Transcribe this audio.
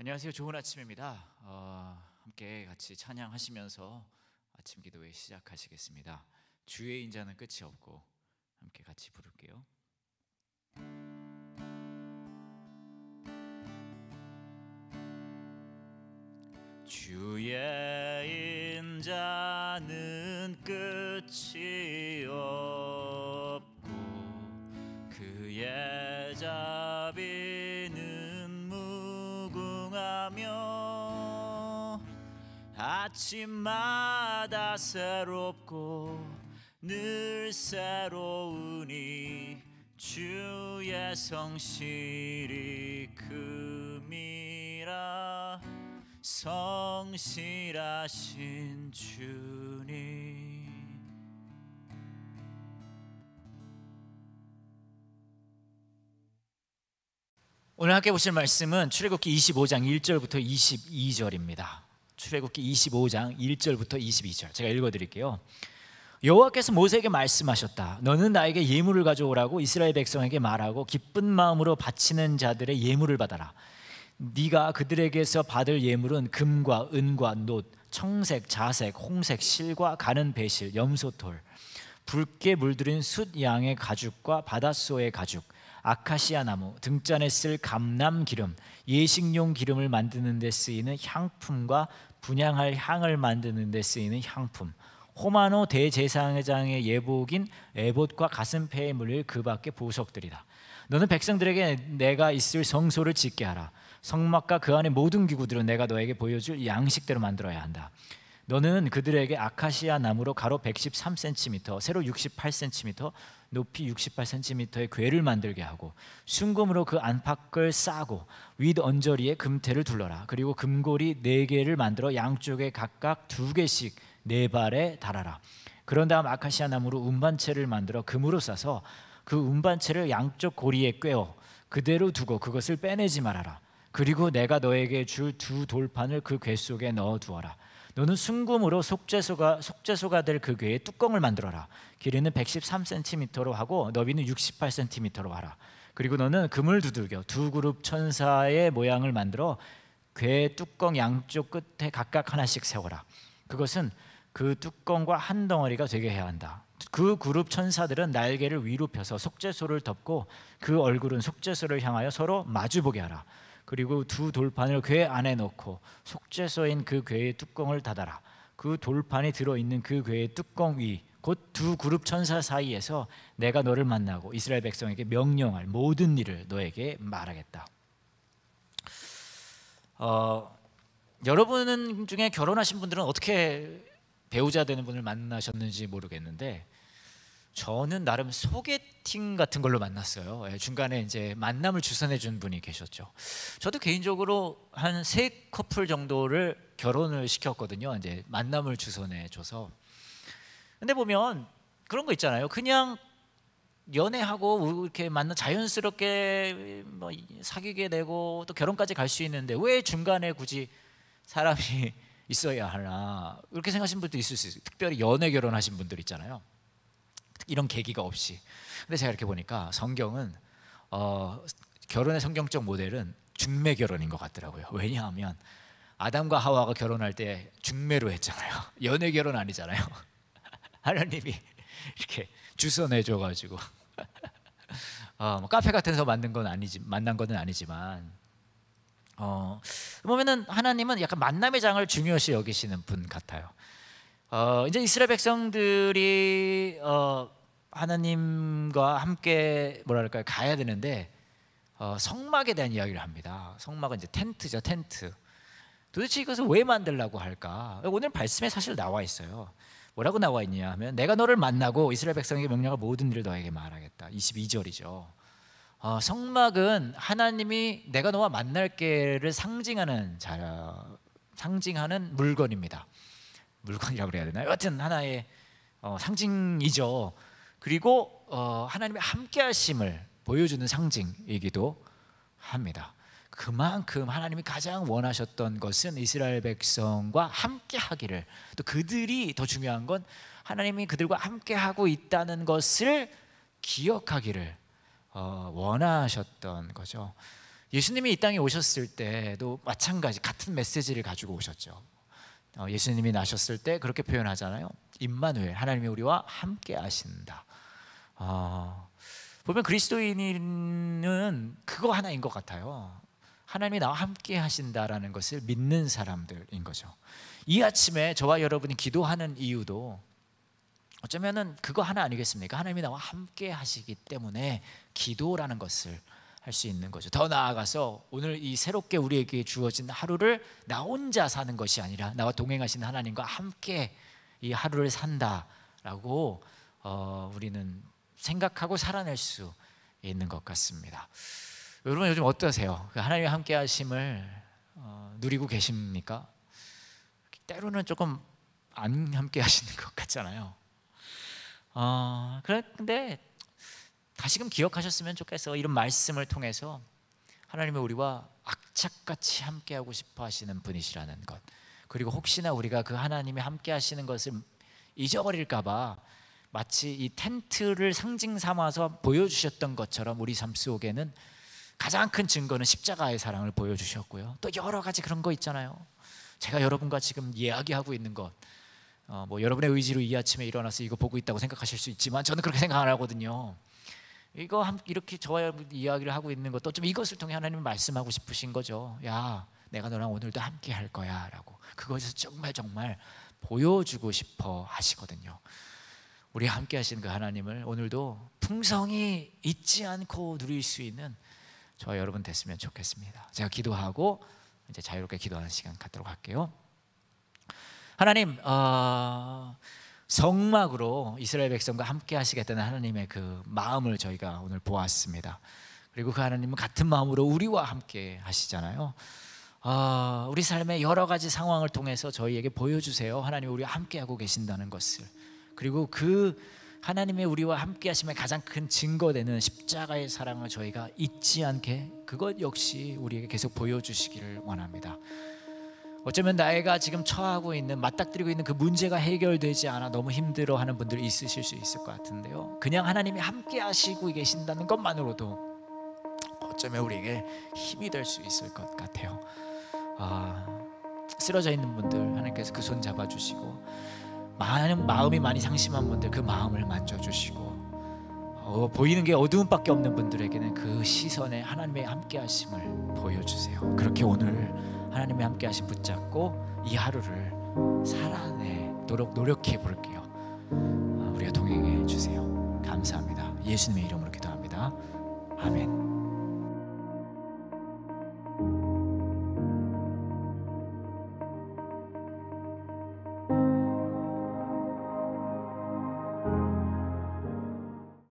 안녕하세요. 좋은 아침입니다. 어, 함께 같이 찬양하시면서 아침 기도회 시작하시겠습니다. 주의 인자는 끝이 없고 함께 같이 부를게요. 주의 인자는 끝이 아침마다 새롭고 늘 새로우니 주의 성실이 금이라 성실하신 주님 오늘 함께 보실 말씀은 출애굽기 25장 1절부터 22절입니다. 출애굽기 25장 1절부터 22절 제가 읽어드릴게요. 여호와께서 모세에게 말씀하셨다. 너는 나에게 예물을 가져오라고 이스라엘 백성에게 말하고 기쁜 마음으로 바치는 자들의 예물을 받아라. 네가 그들에게서 받을 예물은 금과 은과 놋, 청색, 자색, 홍색, 실과 가는 배실, 염소털, 붉게 물들인 숫 양의 가죽과 바닷소의 가죽, 아카시아 나무, 등잔에 쓸 감람 기름, 예식용 기름을 만드는 데 쓰이는 향품과 분양할 향을 만드는 데 쓰이는 향품 호마노 대제사장의 예복인 에봇과 가슴패의 물릴 그 밖의 보석들이다 너는 백성들에게 내가 있을 성소를 짓게 하라 성막과 그 안의 모든 기구들은 내가 너에게 보여줄 양식대로 만들어야 한다 너는 그들에게 아카시아 나무로 가로 113cm, 세로 68cm, 높이 68cm의 궤를 만들게 하고 순금으로 그 안팎을 싸고 윗 언저리에 금태를 둘러라. 그리고 금고리 네 개를 만들어 양쪽에 각각 두 개씩 네 발에 달아라. 그런 다음 아카시아 나무로 운반체를 만들어 금으로 싸서 그 운반체를 양쪽 고리에 꿰어 그대로 두고 그것을 빼내지 말아라. 그리고 내가 너에게 줄 두 돌판을 그 궤 속에 넣어 두어라. 너는 순금으로 속죄소가 속죄소가 될그 궤의 뚜껑을 만들어라. 길이는 113cm로 하고 너비는 68cm로 하라. 그리고 너는 금을 두들겨 두 그룹 천사의 모양을 만들어 궤 뚜껑 양쪽 끝에 각각 하나씩 세워라. 그것은 그 뚜껑과 한 덩어리가 되게 해야 한다. 그 그룹 천사들은 날개를 위로 펴서 속죄소를 덮고 그 얼굴은 속죄소를 향하여 서로 마주보게 하라. 그리고 두 돌판을 궤 안에 넣고 속죄 써인 그 궤의 뚜껑을 닫아라. 그 돌판이 들어 있는 그 궤의 뚜껑 위 곧 두 그룹 천사 사이에서 내가 너를 만나고 이스라엘 백성에게 명령할 모든 일을 너에게 말하겠다. 어, 여러분 중에 결혼하신 분들은 어떻게 배우자 되는 분을 만나셨는지 모르겠는데 저는 나름 소개팅 같은 걸로 만났어요. 예, 중간에 이제 만남을 주선해 준 분이 계셨죠. 저도 개인적으로 한 세 커플 정도를 결혼을 시켰거든요. 이제 만남을 주선해 줘서. 근데 보면 그런 거 있잖아요. 그냥 연애하고 이렇게 만나 자연스럽게 뭐 사귀게 되고 또 결혼까지 갈 수 있는데 왜 중간에 굳이 사람이 있어야 하나 이렇게 생각하시 분도 있을 수 있어요. 특별히 연애 결혼하신 분들 있잖아요. 이런 계기가 없이. 근데 제가 이렇게 보니까 성경은 어, 결혼의 성경적 모델은 중매 결혼인 것 같더라고요. 왜냐하면 아담과 하와가 결혼할 때 중매로 했잖아요. 연애 결혼 아니잖아요. 하나님이 이렇게 주선해 줘가지고 어, 뭐 카페 같은 데서 만든 건 아니지 만난 건 아니지만 어, 보면은 하나님은 약간 만남의 장을 중요시 여기시는 분 같아요. 어, 이제 이스라엘 백성들이 어, 하나님과 함께 뭐랄까요 가야 되는데 어, 성막에 대한 이야기를 합니다. 성막은 이제 텐트죠 텐트. 도대체 이것을 왜 만들라고 할까? 오늘 말씀에 사실 나와 있어요. 뭐라고 나와 있냐 하면 내가 너를 만나고 이스라엘 백성에게 명령할 모든 일을 너에게 말하겠다. 22절이죠. 어, 성막은 하나님이 내가 너와 만날 게를 상징하는 자, 상징하는 물건입니다. 물건이라고 그야 되나요? 여튼 하나의 어, 상징이죠. 그리고 어, 하나님의 함께하심을 보여주는 상징이기도 합니다. 그만큼 하나님이 가장 원하셨던 것은 이스라엘 백성과 함께하기를 또 그들이 더 중요한 건 하나님이 그들과 함께하고 있다는 것을 기억하기를 어, 원하셨던 거죠. 예수님이 이 땅에 오셨을 때도 마찬가지 같은 메시지를 가지고 오셨죠. 어, 예수님이 나셨을 때 그렇게 표현하잖아요. 임마누엘 하나님이 우리와 함께 하신다. 아, 보면 그리스도인은 그거 하나인 것 같아요. 하나님이 나와 함께 하신다라는 것을 믿는 사람들인 거죠. 이 아침에 저와 여러분이 기도하는 이유도 어쩌면은 그거 하나 아니겠습니까? 하나님이 나와 함께 하시기 때문에 기도라는 것을 할 수 있는 거죠. 더 나아가서 오늘 이 새롭게 우리에게 주어진 하루를 나 혼자 사는 것이 아니라 나와 동행하신 하나님과 함께 이 하루를 산다라고 어, 우리는 생각하고 살아낼 수 있는 것 같습니다. 여러분 요즘 어떠세요? 그 하나님 함께 하심을 어, 누리고 계십니까? 때로는 조금 안 함께 하시는 것 같잖아요. 어, 그런데 다시금 기억하셨으면 좋겠어. 이런 말씀을 통해서 하나님의 우리와 악착같이 함께 하고 싶어 하시는 분이시라는 것. 그리고 혹시나 우리가 그 하나님이 함께 하시는 것을 잊어버릴까 봐 마치 이 텐트를 상징 삼아서 보여주셨던 것처럼 우리 삶 속에는 가장 큰 증거는 십자가의 사랑을 보여주셨고요. 또 여러 가지 그런 거 있잖아요. 제가 여러분과 지금 이야기하고 있는 것, 어, 뭐 여러분의 의지로 이 아침에 일어나서 이거 보고 있다고 생각하실 수 있지만 저는 그렇게 생각 안 하거든요. 이거 이렇게 저와 여러분 이야기를 하고 있는 것도 좀 이것을 통해 하나님 말씀하고 싶으신 거죠. 야, 내가 너랑 오늘도 함께 할 거야라고 그것을 정말 정말 보여주고 싶어 하시거든요. 우리 함께 하시는 그 하나님을 오늘도 풍성히 잊지 않고 누릴 수 있는 저와 여러분 됐으면 좋겠습니다. 제가 기도하고 이제 자유롭게 기도하는 시간 갖도록 할게요. 하나님, 어, 성막으로 이스라엘 백성과 함께 하시겠다는 하나님의 그 마음을 저희가 오늘 보았습니다. 그리고 그 하나님은 같은 마음으로 우리와 함께 하시잖아요. 어, 우리 삶의 여러 가지 상황을 통해서 저희에게 보여주세요. 하나님 우리와 함께하고 계신다는 것을. 그리고 그 하나님의 우리와 함께 하심의 가장 큰 증거되는 십자가의 사랑을 저희가 잊지 않게 그것 역시 우리에게 계속 보여주시기를 원합니다. 어쩌면 나이가 지금 처하고 있는 맞닥뜨리고 있는 그 문제가 해결되지 않아 너무 힘들어하는 분들 있으실 수 있을 것 같은데요. 그냥 하나님이 함께 하시고 계신다는 것만으로도 어쩌면 우리에게 힘이 될 수 있을 것 같아요. 아, 쓰러져 있는 분들 하나님께서 그 손 잡아주시고 많은 마음이 많이 상심한 분들 그 마음을 만져주시고 어, 보이는 게 어두움밖에 없는 분들에게는 그 시선에 하나님의 함께하심을 보여주세요. 그렇게 오늘 하나님의 함께하심 붙잡고 이 하루를 살아내도록 노력해 볼게요. 어, 우리가 동행해 주세요. 감사합니다. 예수님의 이름으로 기도합니다. 아멘.